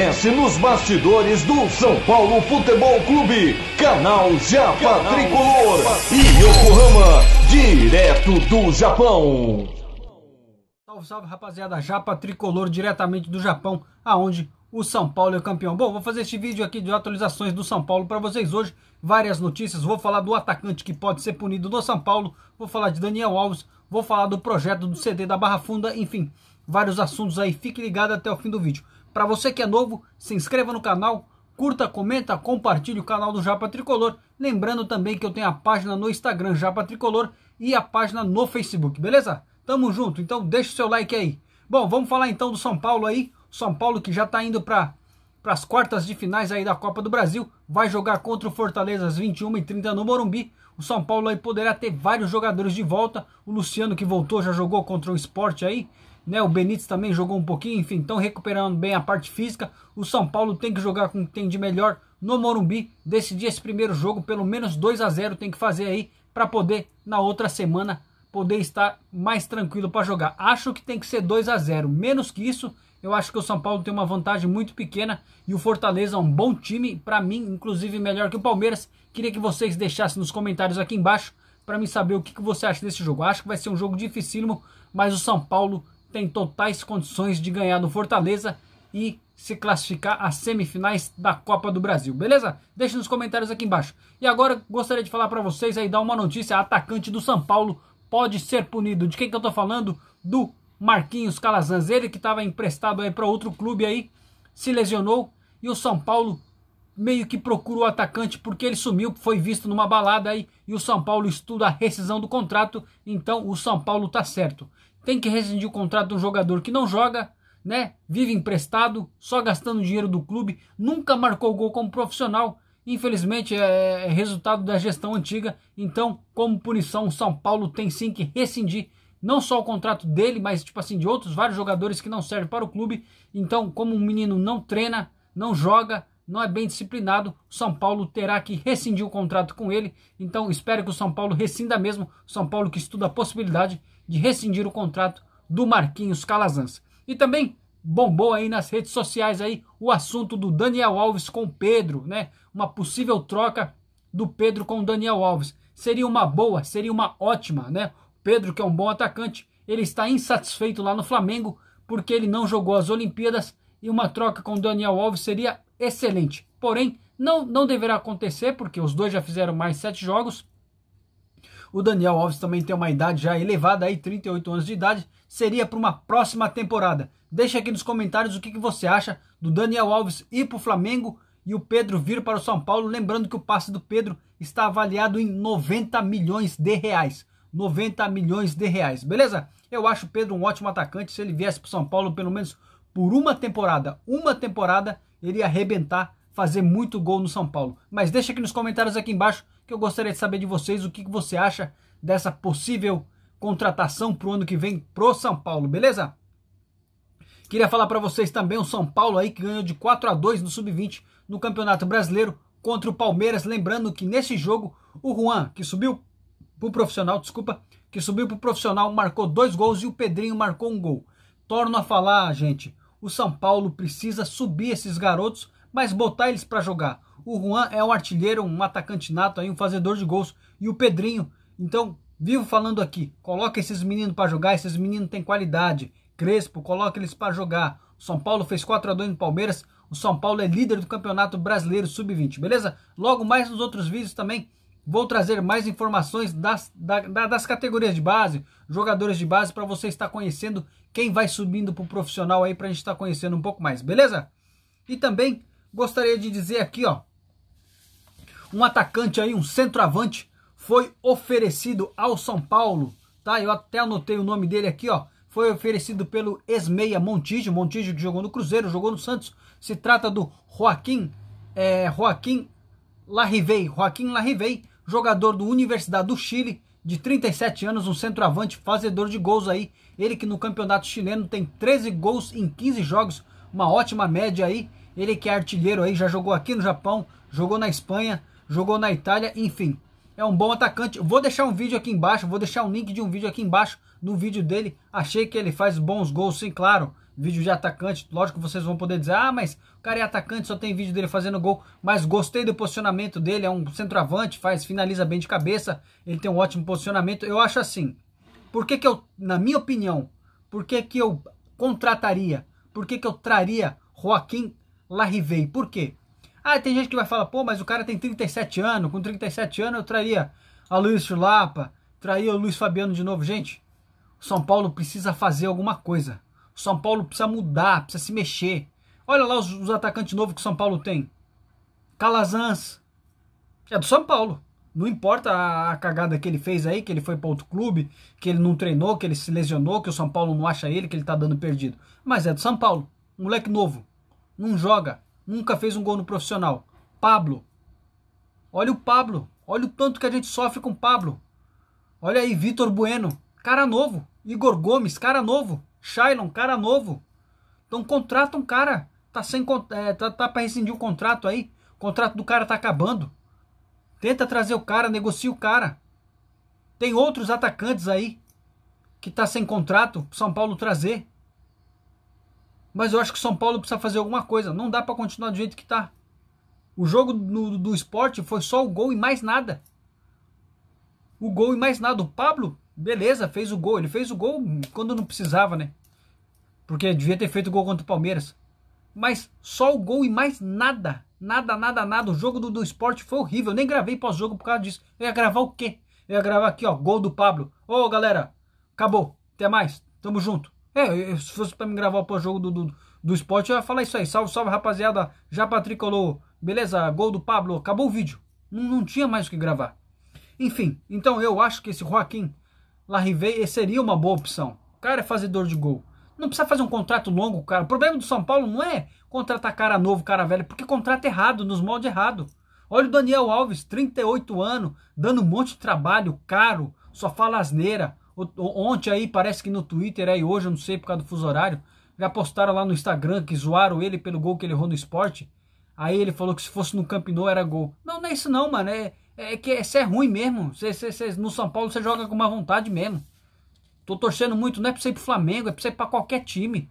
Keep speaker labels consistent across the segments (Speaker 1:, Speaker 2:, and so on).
Speaker 1: acontece nos bastidores do São Paulo Futebol Clube, canal Japa Tricolor e Yokohama, direto do Japão. Salve, salve rapaziada, Japa Tricolor diretamente do Japão, aonde o São Paulo é campeão. Bom, vou fazer este vídeo aqui de atualizações do São Paulo para vocês hoje. Várias notícias, vou falar do atacante que pode ser punido no São Paulo, vou falar de Daniel Alves, vou falar do projeto do CD da Barra Funda, enfim, vários assuntos aí. Fique ligado até o fim do vídeo. Para você que é novo, se inscreva no canal, curta, comenta, compartilhe o canal do Japa Tricolor. Lembrando também que eu tenho a página no Instagram Japa Tricolor e a página no Facebook, beleza? Tamo junto, então deixa o seu like aí. Bom, vamos falar então do São Paulo aí. São Paulo que já está indo para para as quartas de finais aí da Copa do Brasil, vai jogar contra o Fortaleza às 21h30 no Morumbi. O São Paulo aí poderá ter vários jogadores de volta. O Luciano que voltou já jogou contra o Sport aí né? O Benítez também jogou um pouquinho, enfim, estão recuperando bem a parte física. O São Paulo tem que jogar com o que tem de melhor no Morumbi, decidir esse primeiro jogo, pelo menos 2 a 0 tem que fazer aí para poder na outra semana poder estar mais tranquilo para jogar. Acho que tem que ser 2 a 0, menos que isso, eu acho que o São Paulo tem uma vantagem muito pequena e o Fortaleza é um bom time, para mim, inclusive melhor que o Palmeiras. Queria que vocês deixassem nos comentários aqui embaixo para me saber o que, que você acha desse jogo. acho que vai ser um jogo dificílimo, mas o São Paulo tem totais condições de ganhar do Fortaleza e se classificar às semifinais da Copa do Brasil, beleza? Deixe nos comentários aqui embaixo. E agora gostaria de falar para vocês aí, dar uma notícia, atacante do São Paulo pode ser punido. De quem que eu tô falando? Do Marquinhos Calazans, ele que estava emprestado aí para outro clube aí, se lesionou e o São Paulo meio que procura o atacante porque ele sumiu, foi visto numa balada aí e o São Paulo estuda a rescisão do contrato, então o São Paulo tá certo tem que rescindir o contrato de um jogador que não joga, né? Vive emprestado, só gastando dinheiro do clube, nunca marcou gol como profissional. Infelizmente é, é resultado da gestão antiga. Então, como punição, o São Paulo tem sim que rescindir não só o contrato dele, mas tipo assim de outros vários jogadores que não servem para o clube. Então, como um menino não treina, não joga, não é bem disciplinado, o São Paulo terá que rescindir o contrato com ele. Então, espero que o São Paulo rescinda mesmo. O São Paulo que estuda a possibilidade de rescindir o contrato do Marquinhos Calazans. E também bombou aí nas redes sociais aí o assunto do Daniel Alves com Pedro, né? Uma possível troca do Pedro com o Daniel Alves. Seria uma boa, seria uma ótima, né? Pedro, que é um bom atacante, ele está insatisfeito lá no Flamengo porque ele não jogou as Olimpíadas e uma troca com o Daniel Alves seria excelente. Porém, não, não deverá acontecer porque os dois já fizeram mais sete jogos o Daniel Alves também tem uma idade já elevada aí, 38 anos de idade, seria para uma próxima temporada. Deixa aqui nos comentários o que, que você acha do Daniel Alves ir para o Flamengo e o Pedro vir para o São Paulo, lembrando que o passe do Pedro está avaliado em 90 milhões de reais. 90 milhões de reais, beleza? Eu acho o Pedro um ótimo atacante. Se ele viesse para o São Paulo, pelo menos por uma temporada, uma temporada, ele ia arrebentar fazer muito gol no São Paulo. Mas deixa aqui nos comentários aqui embaixo que eu gostaria de saber de vocês o que você acha dessa possível contratação pro ano que vem pro São Paulo, beleza? Queria falar para vocês também o São Paulo aí que ganhou de 4 a 2 no sub-20 no Campeonato Brasileiro contra o Palmeiras, lembrando que nesse jogo o Juan, que subiu pro profissional, desculpa, que subiu pro profissional, marcou dois gols e o Pedrinho marcou um gol. Torno a falar, gente, o São Paulo precisa subir esses garotos mas botar eles para jogar. O Juan é um artilheiro, um atacante nato, aí, um fazedor de gols. E o Pedrinho, então, vivo falando aqui, coloca esses meninos para jogar, esses meninos têm qualidade. Crespo, coloca eles para jogar. O São Paulo fez 4 a 2 no Palmeiras. O São Paulo é líder do Campeonato Brasileiro Sub-20, beleza? Logo mais nos outros vídeos também vou trazer mais informações das, da, das categorias de base, jogadores de base, para você estar conhecendo quem vai subindo para o profissional aí, para a gente estar conhecendo um pouco mais, beleza? E também gostaria de dizer aqui, ó, um atacante aí, um centroavante, foi oferecido ao São Paulo, tá? Eu até anotei o nome dele aqui, ó. Foi oferecido pelo Esmeia Montijo, Montijo que jogou no Cruzeiro, jogou no Santos. Se trata do Joaquim, é, Joaquim Larrivei, Joaquim Larrivei, jogador do Universidade do Chile, de 37 anos, um centroavante, fazedor de gols aí. Ele que no campeonato chileno tem 13 gols em 15 jogos, uma ótima média aí. Ele que é artilheiro aí, já jogou aqui no Japão, jogou na Espanha, jogou na Itália, enfim. É um bom atacante. Vou deixar um vídeo aqui embaixo, vou deixar um link de um vídeo aqui embaixo no vídeo dele. Achei que ele faz bons gols, sim, claro. Vídeo de atacante, lógico que vocês vão poder dizer, ah, mas o cara é atacante, só tem vídeo dele fazendo gol. Mas gostei do posicionamento dele, é um centroavante, faz, finaliza bem de cabeça, ele tem um ótimo posicionamento. Eu acho assim, por que que eu, na minha opinião, por que que eu contrataria, por que que eu traria Joaquim Larrivei. Por quê? Ah, tem gente que vai falar, pô, mas o cara tem 37 anos, com 37 anos eu traria a Luiz Chulapa, traria o Luiz Fabiano de novo. Gente, o São Paulo precisa fazer alguma coisa. O São Paulo precisa mudar, precisa se mexer. Olha lá os, os atacantes novos que o São Paulo tem. Calazans. É do São Paulo. Não importa a, a cagada que ele fez aí, que ele foi para outro clube, que ele não treinou, que ele se lesionou, que o São Paulo não acha ele, que ele tá dando perdido. Mas é do São Paulo. Um moleque novo não joga, nunca fez um gol no profissional. Pablo, olha o Pablo, olha o tanto que a gente sofre com o Pablo. Olha aí, Vitor Bueno, cara novo. Igor Gomes, cara novo. Shailon, cara novo. Então contrata um cara. Tá, sem, é, tá, tá pra rescindir o contrato aí. O contrato do cara tá acabando. Tenta trazer o cara, negocia o cara. Tem outros atacantes aí que tá sem contrato, São Paulo trazer. Mas eu acho que o São Paulo precisa fazer alguma coisa. Não dá para continuar do jeito que tá. O jogo do, do esporte foi só o gol e mais nada. O gol e mais nada. O Pablo, beleza, fez o gol. Ele fez o gol quando não precisava, né? Porque devia ter feito o gol contra o Palmeiras. Mas só o gol e mais nada. Nada, nada, nada. O jogo do, do esporte foi horrível. Eu nem gravei pós-jogo por causa disso. Eu ia gravar o quê? Eu ia gravar aqui, ó. Gol do Pablo. Ô, galera. Acabou. Até mais. Tamo junto. É, se fosse pra me gravar o pós-jogo do, do, do esporte, eu ia falar isso aí. Salve, salve, rapaziada. Já patricolou. Beleza, gol do Pablo. Acabou o vídeo. Não, não tinha mais o que gravar. Enfim, então eu acho que esse Joaquim Larrivei eh, seria uma boa opção. O cara é fazedor de gol. Não precisa fazer um contrato longo, cara. O problema do São Paulo não é contratar cara novo, cara velho, porque contrata é errado, nos moldes errado. Olha o Daniel Alves, 38 anos, dando um monte de trabalho caro, só fala asneira. Ontem aí, parece que no Twitter aí, hoje, eu não sei por causa do fuso horário, já postaram lá no Instagram que zoaram ele pelo gol que ele errou no esporte. Aí ele falou que se fosse no Camp Nou era gol. Não, não é isso não, mano. É, é que isso é, é ruim mesmo. Cê, cê, cê, no São Paulo você joga com uma vontade mesmo. Tô torcendo muito, não é pra você ir pro Flamengo, é pra você ir pra qualquer time.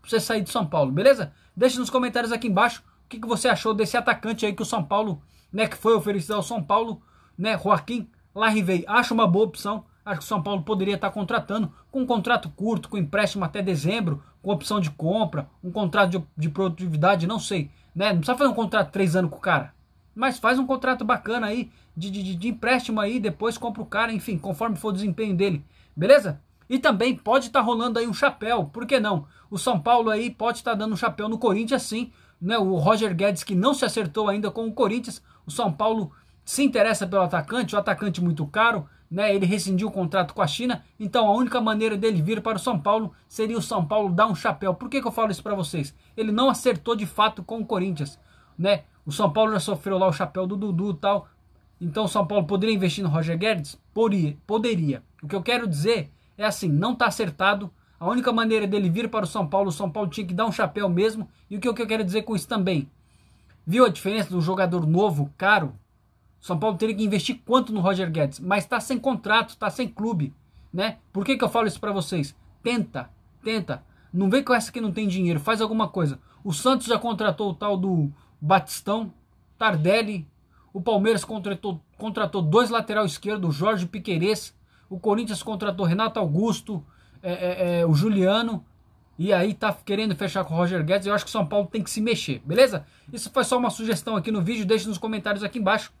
Speaker 1: Pra você sair de São Paulo, beleza? deixa nos comentários aqui embaixo o que, que você achou desse atacante aí que o São Paulo, né, que foi oferecido ao São Paulo, né, Joaquim Larrivei. Acha uma boa opção. Acho que o São Paulo poderia estar contratando com um contrato curto, com empréstimo até dezembro, com opção de compra, um contrato de, de produtividade, não sei. Né? Não precisa fazer um contrato de três anos com o cara. Mas faz um contrato bacana aí, de, de, de empréstimo aí, depois compra o cara, enfim, conforme for o desempenho dele. Beleza? E também pode estar tá rolando aí um chapéu, por que não? O São Paulo aí pode estar tá dando um chapéu no Corinthians sim, né? O Roger Guedes que não se acertou ainda com o Corinthians, o São Paulo se interessa pelo atacante, o atacante muito caro, né, ele rescindiu o contrato com a China, então a única maneira dele vir para o São Paulo seria o São Paulo dar um chapéu. Por que, que eu falo isso para vocês? Ele não acertou de fato com o Corinthians, né? O São Paulo já sofreu lá o chapéu do Dudu e tal. Então o São Paulo poderia investir no Roger Guedes? Poderia. poderia. O que eu quero dizer é assim, não está acertado. A única maneira dele vir para o São Paulo, o São Paulo tinha que dar um chapéu mesmo. E o que eu quero dizer com isso também? Viu a diferença do jogador novo, caro, são Paulo teria que investir quanto no Roger Guedes? Mas está sem contrato, está sem clube, né? Por que, que eu falo isso para vocês? Tenta, tenta. Não vem com essa que não tem dinheiro, faz alguma coisa. O Santos já contratou o tal do Batistão, Tardelli. O Palmeiras contratou, contratou dois lateral esquerdo, o Jorge Piqueires. O Corinthians contratou Renato Augusto, é, é, é, o Juliano. E aí tá querendo fechar com o Roger Guedes. Eu acho que o São Paulo tem que se mexer, beleza? Isso foi só uma sugestão aqui no vídeo. Deixe nos comentários aqui embaixo.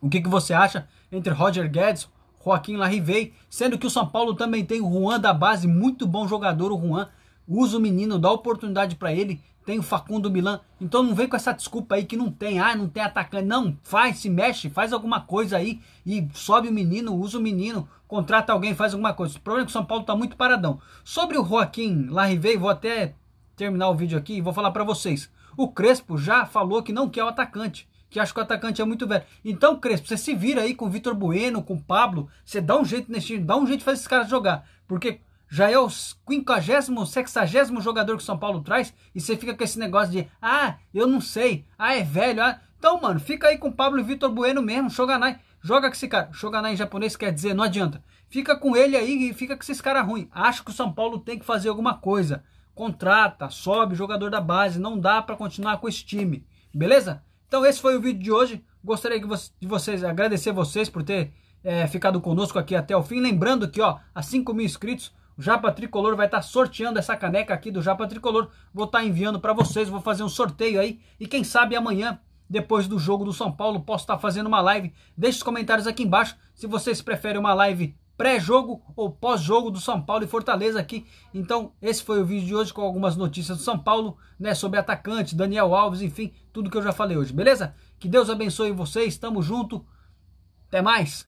Speaker 1: O que, que você acha entre Roger Guedes, Joaquim Larrivei, sendo que o São Paulo também tem o Juan da base, muito bom jogador o Juan, usa o menino, dá oportunidade para ele, tem o Facundo Milan, então não vem com essa desculpa aí que não tem, ah, não tem atacante, não, faz, se mexe, faz alguma coisa aí e sobe o menino, usa o menino, contrata alguém, faz alguma coisa. O problema é que o São Paulo tá muito paradão. Sobre o Joaquim Larrivei, vou até terminar o vídeo aqui e vou falar para vocês. O Crespo já falou que não quer o atacante que acho que o atacante é muito velho. Então, Crespo, você se vira aí com o Vitor Bueno, com o Pablo, você dá um jeito nesse time, dá um jeito de fazer esses caras jogar. Porque já é o 50, 60 jogador que o São Paulo traz e você fica com esse negócio de, ah, eu não sei, ah, é velho, ah. Então, mano, fica aí com o Pablo e Vitor Bueno mesmo, Shoganai. Joga com esse cara. Shoganai em japonês quer dizer, não adianta. Fica com ele aí e fica com esses caras ruins. Acho que o São Paulo tem que fazer alguma coisa. Contrata, sobe jogador da base. Não dá para continuar com esse time. Beleza? Então esse foi o vídeo de hoje. Gostaria de vocês, agradecer vocês por ter é, ficado conosco aqui até o fim. Lembrando que ó, a 5 mil inscritos, o Japa Tricolor vai estar tá sorteando essa caneca aqui do Japa Tricolor. Vou estar tá enviando para vocês, vou fazer um sorteio aí. E quem sabe amanhã, depois do jogo do São Paulo, posso estar tá fazendo uma live. Deixe os comentários aqui embaixo se vocês preferem uma live pré-jogo ou pós-jogo do São Paulo e Fortaleza aqui. Então, esse foi o vídeo de hoje com algumas notícias do São Paulo, né, sobre atacante, Daniel Alves, enfim, tudo que eu já falei hoje, beleza? Que Deus abençoe vocês, tamo junto. Até mais.